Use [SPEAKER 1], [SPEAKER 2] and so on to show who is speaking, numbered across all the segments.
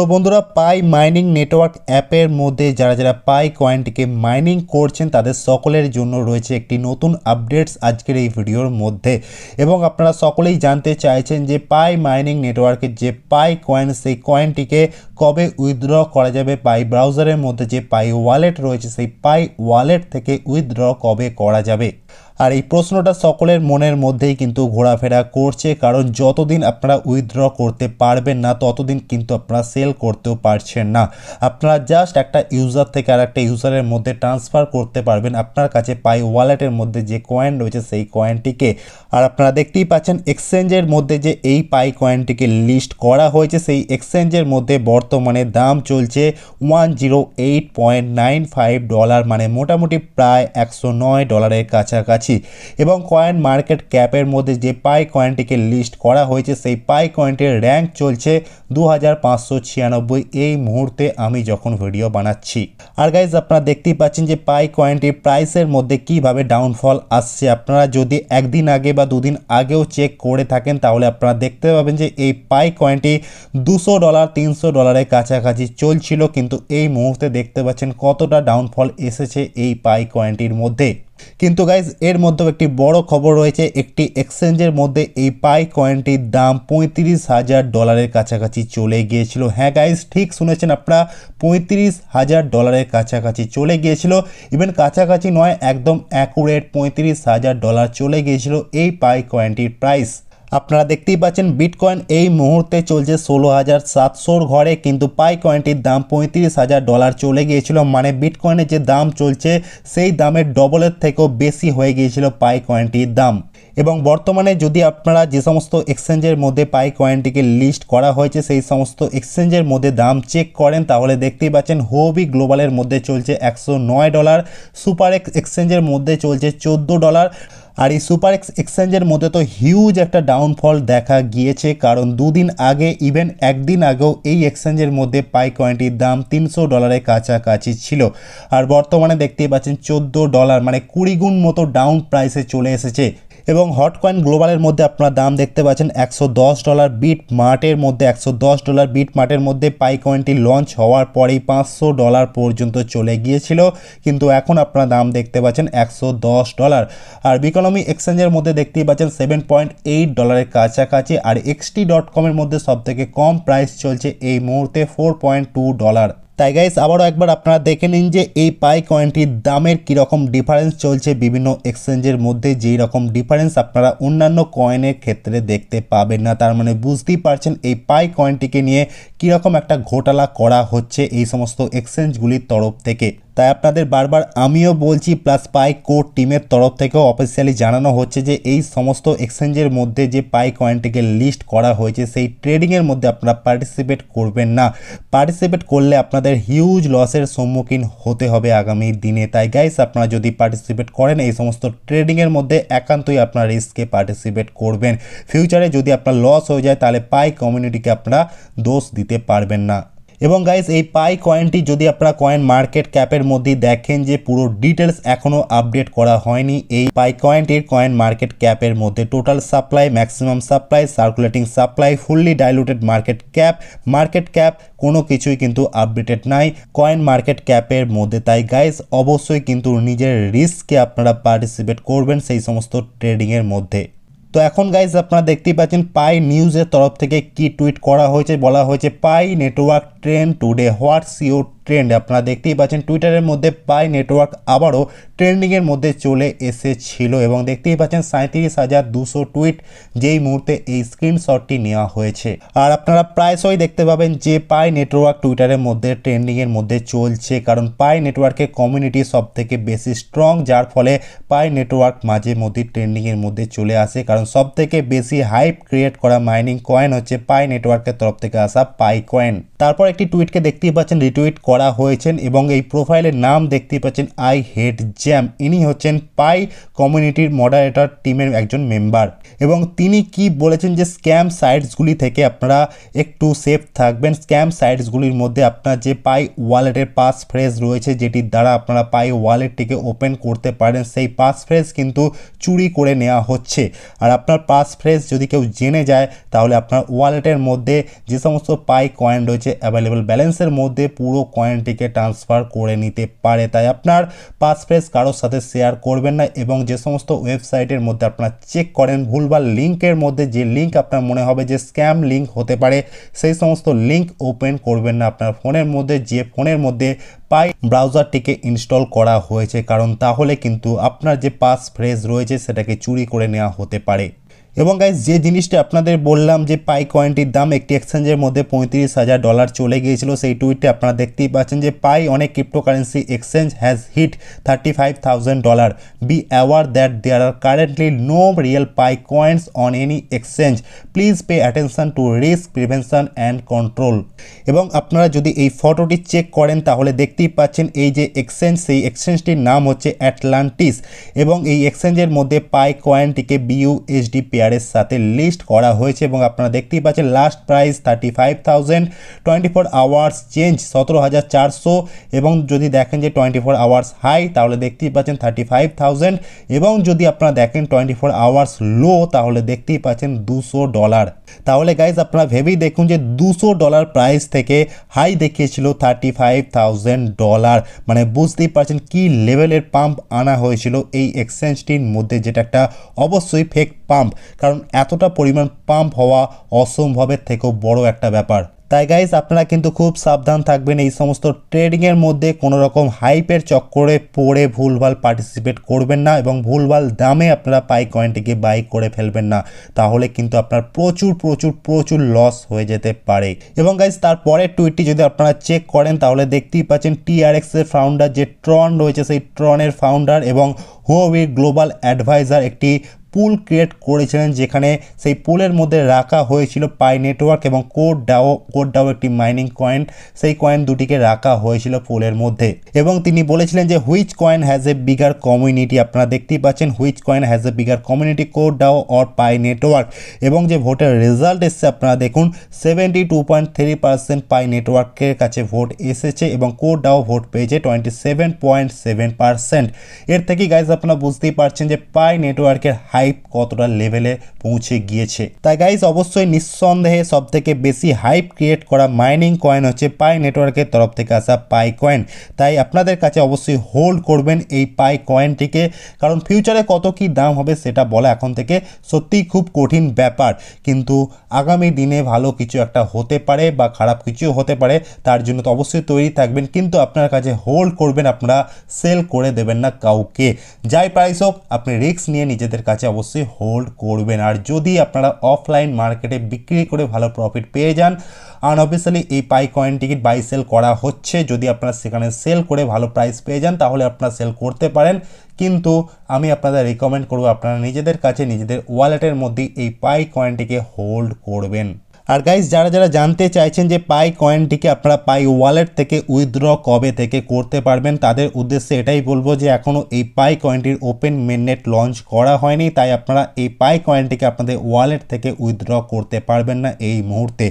[SPEAKER 1] তো বন্ধুরা পাই mining network অ্যাপের মধ্যে যারা যারা পাই কয়েনটিকে মাইনিং করছেন তাদের সকলের জন্য রয়েছে একটি নতুন আপডেটস আজকের এই ভিডিওর মধ্যে এবং আপনারা সকলেই জানতে চাইছেন যে পাই মাইনিং নেটওয়ার্কের যে পাই কয়েন সেই কয়েনটিকে কবে উইথড্র করা যাবে পাই ব্রাউজারের মধ্যে যে পাই ওয়ালেট রয়েছে সেই পাই ওয়ালেট থেকে উইথড্র কবে করা যাবে আর এই প্রশ্নটা সকলের মনের মধ্যেই কিন্তু ঘোরাফেরা করছে কারণ যতদিন আপনারা উইথড্র করতে পারবেন না ততদিন কিন্তু আপনারা সেল করতেও পারছেন না আপনারা জাস্ট একটা ইউজার থেকে আর একটা ইউজারের মধ্যে ট্রান্সফার করতে পারবেন আপনার কাছে পাই ওয়ালেটের মধ্যে যে কয়েন রয়েছে সেই কয়েনটিকে আর আপনারা দেখতেই পাচ্ছেন এক্সচেঞ্জের মধ্যে যে এই পাই কয়েনটিকে লিস্ট করা হয়েছে সেই এক্সচেঞ্জের মধ্যে বর্তমানে দাম চলছে one zero eight point nine five dollar মানে মোটামুটি প্রায় একশো নয় ডলারের কাছাকাছি পাচ্ছি এবং কয়েন মার্কেট ক্যাপের মধ্যে যে পাই কয়েনটিকে লিস্ট করা হয়েছে সেই পাই কয়েনটির র্যাঙ্ক চলছে দু এই মুহূর্তে আমি যখন ভিডিও বানাচ্ছি আর গাইজ আপনারা দেখতেই পাচ্ছেন যে পাই কয়েনটির প্রাইসের মধ্যে কিভাবে ডাউনফল আসছে আপনারা যদি একদিন আগে বা দুদিন আগেও চেক করে থাকেন তাহলে আপনারা দেখতে পাবেন যে এই পাই কয়েনটি দুশো ডলার তিনশো ডলারের কাছাকাছি চলছিল কিন্তু এই মুহূর্তে দেখতে পাচ্ছেন কতটা ডাউনফল এসেছে এই পাই কয়েনটির মধ্যে কিন্তু গাইজ এর মধ্যেও একটি বড় খবর রয়েছে একটি এক্সচেঞ্জের মধ্যে এই পাই কয়েনটির দাম পঁয়ত্রিশ হাজার ডলারের কাছাকাছি চলে গিয়েছিল হ্যাঁ গাইজ ঠিক শুনেছেন আপনারা পঁয়ত্রিশ হাজার ডলারের কাছাকাছি চলে গিয়েছিল ইভেন কাছাকাছি নয় একদম অ্যাকুরেট পঁয়ত্রিশ হাজার ডলার চলে গিয়েছিল এই পাই কয়েনটির প্রাইস আপনারা দেখতেই পাচ্ছেন বিটকয়েন এই মুহূর্তে চলছে ষোলো হাজার সাতশোর ঘরে কিন্তু পাই কয়েনটির দাম পঁয়ত্রিশ হাজার ডলার চলে গিয়েছিল মানে বিটকয়েনের যে দাম চলছে সেই দামের ডবলের থেকেও বেশি হয়ে গিয়েছিল পাই কয়েনটির দাম এবং বর্তমানে যদি আপনারা যে সমস্ত এক্সচেঞ্জের মধ্যে পাই কয়েনটিকে লিস্ট করা হয়েছে সেই সমস্ত এক্সচেঞ্জের মধ্যে দাম চেক করেন তাহলে দেখতেই পাচ্ছেন হোবি গ্লোবালের মধ্যে চলছে একশো ডলার সুপার এক্স এক্সচেঞ্জের মধ্যে চলছে চোদ্দো ডলার আর এই সুপার এক্সচেঞ্জের মধ্যে তো হিউজ একটা ডাউনফল দেখা গিয়েছে কারণ দুদিন আগে ইভেন একদিন আগেও এই এক্সচেঞ্জের মধ্যে পাই কয়েনটির দাম তিনশো ডলারের কাছাকাছি ছিল আর বর্তমানে দেখতেই পাচ্ছেন চোদ্দো ডলার মানে কুড়ি গুণ মতো ডাউন প্রাইসে চলে এসেছে এবং হট কয়েন গ্লোবালের মধ্যে আপনারা দাম দেখতে পাচ্ছেন একশো ডলার বিট মার্টের মধ্যে একশো ডলার বিট মার্টের মধ্যে পাই কয়েনটি লঞ্চ হওয়ার পরেই পাঁচশো ডলার পর্যন্ত চলে গিয়েছিল কিন্তু এখন আপনারা দাম দেখতে পাচ্ছেন একশো ডলার আর বিকোনমি এক্সচেঞ্জের মধ্যে দেখতেই পাচ্ছেন সেভেন পয়েন্ট এইট ডলারের কাছাকাছি আর এক্সটি ডট কমের মধ্যে সবথেকে কম প্রাইস চলছে এই মুহূর্তে ফোর পয়েন্ট টু ডলার তাই গাইস আবারও একবার আপনারা দেখে নিন যে এই পাই কয়েনটির দামের কীরকম ডিফারেন্স চলছে বিভিন্ন এক্সচেঞ্জের মধ্যে যেই রকম ডিফারেন্স আপনারা অন্যান্য কয়েনের ক্ষেত্রে দেখতে পাবেন না তার মানে বুঝতেই পারছেন এই পাই কয়েনটিকে নিয়ে কীরকম একটা ঘোটালা করা হচ্ছে এই সমস্ত এক্সচেঞ্জগুলির তরফ থেকে তাই আপনাদের বারবার আমিও বলছি প্লাস পাই কোর টিমের তরফ থেকেও অফিসিয়ালি জানানো হচ্ছে যে এই সমস্ত এক্সচেঞ্জের মধ্যে যে পাই কয়েনটিকে লিস্ট করা হয়েছে সেই ট্রেডিংয়ের মধ্যে আপনারা পার্টিসিপেট করবেন না পার্টিসিপেট করলে আপনাদের হিউজ লসের সম্মুখীন হতে হবে আগামী দিনে তাই গাইস আপনারা যদি পার্টিসিপেট করেন এই সমস্ত ট্রেডিংয়ের মধ্যে একান্তই আপনার রিস্কে পার্টিসিপেট করবেন ফিউচারে যদি আপনার লস হয়ে যায় তাহলে পাই কমিউনিটিকে আপনারা দোষ দিতে পারবেন না এবং গাইস এই পাই কয়েনটি যদি আপনারা কয়েন মার্কেট ক্যাপের মধ্যে দেখেন যে পুরো ডিটেলস এখনও আপডেট করা হয়নি এই পাই কয়েনটির কয়েন মার্কেট ক্যাপের মধ্যে total supply maximum supply circulating supply fully diluted market cap market cap কোনো কিছুই কিন্তু আপডেটেড নাই কয়েন মার্কেট ক্যাপের মধ্যে তাই গাইস অবশ্যই কিন্তু নিজের রিস্কে আপনারা পার্টিসিপেট করবেন সেই সমস্ত ট্রেডিংয়ের মধ্যে তো এখন গাইজ আপনারা দেখতেই পাচ্ছেন পাই নিউজের তরফ থেকে কি টুইট করা হয়েছে বলা হয়েছে Pi Network trend today what's your trend আপনারা দেখতেই পাচ্ছেন টুইটারের মধ্যে পাই নেটওয়ার্ক আবারও ট্রেন্ডিংয়ের মধ্যে চলে এসেছিল এবং দেখতেই পাচ্ছেন সাঁত্রিশ হাজার দুশো টুইট যেই মুহূর্তে এই স্ক্রিনশটটি নেওয়া হয়েছে আর আপনারা প্রায়শই দেখতে পাবেন যে পাই নেটওয়ার্ক টুইটারের মধ্যে ট্রেন্ডিংয়ের মধ্যে চলছে কারণ পাই নেটওয়ার্কের কমিউনিটি সবথেকে বেশি স্ট্রং যার ফলে পাই নেটওয়ার্ক মাঝে মধ্যে ট্রেন্ডিংয়ের মধ্যে চলে আসে কারণ সবথেকে বেশি হাইপ ক্রিয়েট করা মাইনিং কয়েন হচ্ছে পাই নেটওয়ার্কের তরফ থেকে আসা পাই কয়েন তারপর একটি টুইটকে দেখতেই পাচ্ছেন রিটুইট করা করা হয়েছেন এবং এই প্রোফাইলের নাম দেখতে পাচ্ছেন আই হেড জ্যাম ইনি হচ্ছেন পাই কমিউনিটির মডারেটর টিমের একজন মেম্বার এবং তিনি কি বলেছেন যে স্ক্যাম সাইটসগুলি থেকে আপনারা একটু সেফ থাকবেন স্ক্যাম সাইটসগুলির মধ্যে আপনার যে পাই ওয়ালেটের পাস ফ্রেজ রয়েছে যেটির দ্বারা আপনারা পাই ওয়ালেটটিকে ওপেন করতে পারেন সেই পাস ফ্রেজ কিন্তু চুরি করে নেওয়া হচ্ছে আর আপনার পাস ফ্রেজ যদি কেউ জেনে যায় তাহলে আপনার ওয়ালেটের মধ্যে যে সমস্ত পাই কয়েন রয়েছে অ্যাভেলেবেল ব্যালেন্সের মধ্যে পুরো কয়েন কয়েনটিকে ট্রান্সফার করে নিতে পারে তাই আপনার পাসফ্রেস কারোর সাথে শেয়ার করবেন না এবং যে সমস্ত ওয়েবসাইটের মধ্যে আপনারা চেক করেন ভুল বা লিঙ্কের মধ্যে যে লিঙ্ক আপনার মনে হবে যে স্ক্যাম লিঙ্ক হতে পারে সেই সমস্ত লিঙ্ক ওপেন করবেন না আপনার ফোনের মধ্যে যে ফোনের মধ্যে পাই ব্রাউজারটিকে ইনস্টল করা হয়েছে কারণ তাহলে কিন্তু আপনার যে পাসফ্রেস রয়েছে সেটাকে চুরি করে নেওয়া হতে পারে এবং গাইজ যে জিনিসটা আপনাদের বললাম যে পাই কয়েনটির দাম একটি এক্সচেঞ্জের মধ্যে পঁয়ত্রিশ হাজার ডলার চলে গিয়েছিল সেই টুইটটি আপনারা দেখতেই পাচ্ছেন যে পাই অনেক cryptocurrency exchange has hit thirty five thousand dollar be aware that there are currently no real Pi coins on any exchange please pay attention to risk prevention and control এবং আপনারা যদি এই ফটোটি চেক করেন তাহলে দেখতেই পাচ্ছেন এই যে এক্সচেঞ্জ সেই এক্সচেঞ্জটির নাম হচ্ছে অ্যাটলান্টিস এবং এই এক্সচেঞ্জের মধ্যে পাই কয়েনটিকে বিইউএসডি পেয়ার ইয়ারের সাথে লিস্ট করা হয়েছে এবং আপনারা দেখতেই পাচ্ছেন last price thirty five thousand twenty four hours change সতেরো হাজার চারশো এবং যদি দেখেন যে টোয়েন্টি ফোর আওয়ার্স হাই তাহলে দেখতেই পাচ্ছেন থার্টি ফাইভ থাউজেন্ড এবং যদি আপনারা দেখেন টোয়েন্টি ফোর আওয়ার্স লো তাহলে দেখতেই পাচ্ছেন দুশো ডলার তাহলে গাইজ আপনারা ভেবেই দেখুন যে দুশো ডলার প্রাইস থেকে হাই দেখিয়েছিল থার্টি ফাইভ থাউজেন্ড ডলার মানে বুঝতেই পারছেন কি লেভেলের পাম্প আনা হয়েছিল এই এক্সচেঞ্জটির মধ্যে যেটা একটা অবশ্যই ফেক পাম্প কারণ এতটা পরিমাণ পাম্প হওয়া অসম্ভবের থেকেও বড় একটা ব্যাপার তাই গাইজ আপনারা কিন্তু খুব সাবধান থাকবেন এই সমস্ত ট্রেডিংয়ের মধ্যে কোনো রকম হাইপের চক্করে পড়ে ভুলভাল পার্টিসিপেট করবেন না এবং ভুলভাল দামে আপনারা পাই কয়েনটিকে বাই করে ফেলবেন না তাহলে কিন্তু আপনার প্রচুর প্রচুর প্রচুর লস হয়ে যেতে পারে এবং গাইজ তারপরের টুইটটি যদি আপনারা চেক করেন তাহলে দেখতেই পাচ্ছেন টিআরএক্সের ফাউন্ডার যে ট্রন রয়েছে সেই ট্রনের ফাউন্ডার এবং হুয়াওয়ে গ্লোবাল অ্যাডভাইজার একটি পুল ক্রিয়েট করেছিলেন যেখানে সেই পুলের মধ্যে রাখা হয়েছিল পাই নেটওয়ার্ক এবং কোড ডাও কোড ডাও একটি মাইনিং কয়েন সেই কয়েন দুটিকে রাখা হয়েছিল পুলের মধ্যে এবং তিনি বলেছিলেন যে which coin has a bigger community আপনারা দেখতেই পাচ্ছেন which coin has a bigger community Core DAO or Pi Network এবং যে ভোটের রেজাল্ট এসছে আপনারা দেখুন seventy two point three percent Pi নেটওয়ার্কের কাছে ভোট এসেছে এবং কোড ডাও ভোট পেয়েছে twenty seven point seven percent এর থেকে গাইজ আপনারা বুঝতেই পারছেন যে পাই নেটওয়ার্কের হাই হাইপ কতটা লেভেলে পৌঁছে গিয়েছে তাই গাইজ অবশ্যই নিঃসন্দেহে সব থেকে বেশি হাইপ ক্রিয়েট করা মাইনিং কয়েন হচ্ছে পাই নেটওয়ার্কের তরফ থেকে আসা পাই কয়েন তাই আপনাদের কাছে অবশ্যই হোল্ড করবেন এই পাই কয়েনটিকে কারণ ফিউচারে কত কি দাম হবে সেটা বলা এখন থেকে সত্যিই খুব কঠিন ব্যাপার কিন্তু আগামী দিনে ভালো কিছু একটা হতে পারে বা খারাপ কিছু হতে পারে তার জন্য তো অবশ্যই তৈরি থাকবেন কিন্তু আপনার কাছে হোল্ড করবেন আপনারা সেল করে দেবেন না কাউকে যাই প্রাইস হোক আপনি রিস্ক নিয়ে নিজেদের কাছে অবশ্যই হোল্ড করবেন আর যদি আপনারা অফলাইন মার্কেটে বিক্রি করে ভালো প্রফিট পেয়ে যান আনঅফিসিয়ালি এই Pi coin ticket buy sell করা হচ্ছে যদি আপনারা সেখানে সেল করে ভালো প্রাইস পেয়ে যান তাহলে আপনারা সেল করতে পারেন কিন্তু আমি আপনাদের রেকমেন্ড করব আপনারা নিজেদের কাছে নিজেদের ওয়ালেটের মধ্যে এই পাই কয়েনটিকে হোল্ড করবেন আর গাইজ যারা যারা জানতে চাইছেন যে পাই কয়েনটিকে আপনারা পাই ওয়ালেট থেকে উইথড্র কবে থেকে করতে পারবেন তাদের উদ্দেশ্যে এটাই বলবো যে এখনও এই পাই কয়েনটির ওপেন মেননেট লঞ্চ করা হয়নি তাই আপনারা এই পাই কয়েনটিকে আপনাদের ওয়ালেট থেকে উইথড্র করতে পারবেন না এই মুহূর্তে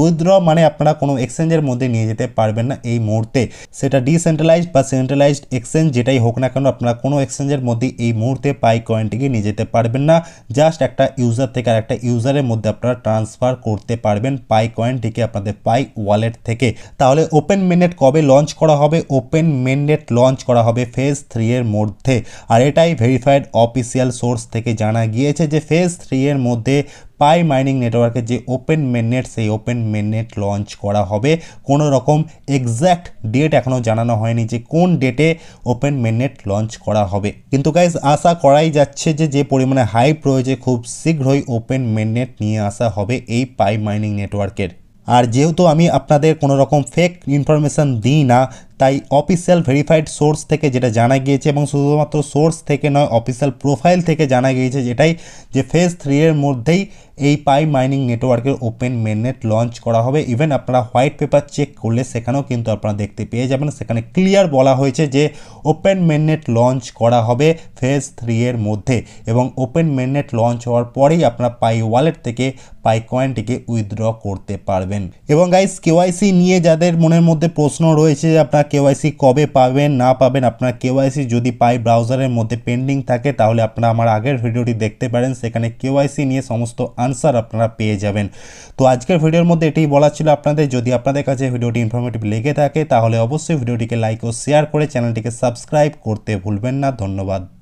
[SPEAKER 1] উইথড্র মানে আপনারা কোনো এক্সচেঞ্জের মধ্যে নিয়ে যেতে পারবেন না এই মুহূর্তে সেটা ডিসেন্ট্রালাইজ বা সেন্ট্রালাইজড এক্সচেঞ্জ যেটাই হোক না কেন আপনারা কোনো এক্সচেঞ্জের মধ্যে এই মুহূর্তে পাই কয়েনটিকে নিয়ে যেতে পারবেন না জাস্ট একটা ইউজার থেকে আর একটা ইউজারের মধ্যে আপনারা ট্রান্সফার করতে পারবেন পাই কয়েনটিকে আপনাদের পাই ওয়ালেট থেকে তাহলে ওপেন মেননেট কবে লঞ্চ করা হবে ওপেন মেননেট লঞ্চ করা হবে ফেজ থ্রি এর মধ্যে আর এটাই ভেরিফাইড অফিসিয়াল সোর্স থেকে জানা গিয়েছে যে ফেজ থ্রি এর মধ্যে পাই মাইনিং নেটওয়ার্কের যে ওপেন মেননেট সেই ওপেন মেননেট লঞ্চ করা হবে কোনো রকম এক্স্যাক্ট ডেট এখনও জানানো হয়নি যে কোন ডেটে ওপেন মেননেট লঞ্চ করা হবে কিন্তু গাইজ আশা করাই যাচ্ছে যে যে পরিমাণে হাই প্রয়োজে খুব শীঘ্রই ওপেন মেননেট নিয়ে আসা হবে এই পাই মাইনিং নেটওয়ার্কের আর যেহেতু আমি আপনাদের কোনো রকম ফেক ইনফরমেশান দিই না তাই অফিসিয়াল ভেরিফাইড সোর্স থেকে যেটা জানা গিয়েছে এবং শুধুমাত্র সোর্স থেকে নয় অফিসিয়াল প্রোফাইল থেকে জানা গিয়েছে যেটাই যে ফেজ থ্রি এর মধ্যেই এই পাই মাইনিং নেটওয়ার্কের ওপেন মেননেট লঞ্চ করা হবে ইভেন আপনারা হোয়াইট পেপার চেক করলে সেখানেও কিন্তু আপনারা দেখতে পেয়ে যাবেন সেখানে ক্লিয়ার বলা হয়েছে যে ওপেন মেননেট লঞ্চ করা হবে ফেজ থ্রি এর মধ্যে এবং ওপেন মেননেট লঞ্চ হওয়ার পরেই আপনারা পাই ওয়ালেট থেকে পাই কয়েনটিকে উইথড্র করতে পারবেন এবং গাইস কেওয়াইসি নিয়ে যাদের মনের মধ্যে প্রশ্ন রয়েছে যে আপনারা কেওয়াইসি কবে পাবেন না পাবেন আপনার কেওয়াইসি যদি পাই ব্রাউজারের মধ্যে পেন্ডিং থাকে তাহলে আপনারা আমার আগের ভিডিওটি দেখতে পারেন সেখানে কেওয়াইসি নিয়ে সমস্ত আন আনসার আপনারা পেয়ে যাবেন তো আজকের ভিডিওর মধ্যে এটাই বলা ছিল আপনাদের যদি আপনাদের কাছে ভিডিওটি ইনফরমেটিভ লেগে থাকে তাহলে অবশ্যই ভিডিওটিকে লাইক ও শেয়ার করে চ্যানেলটিকে সাবস্ক্রাইব করতে ভুলবেন না ধন্যবাদ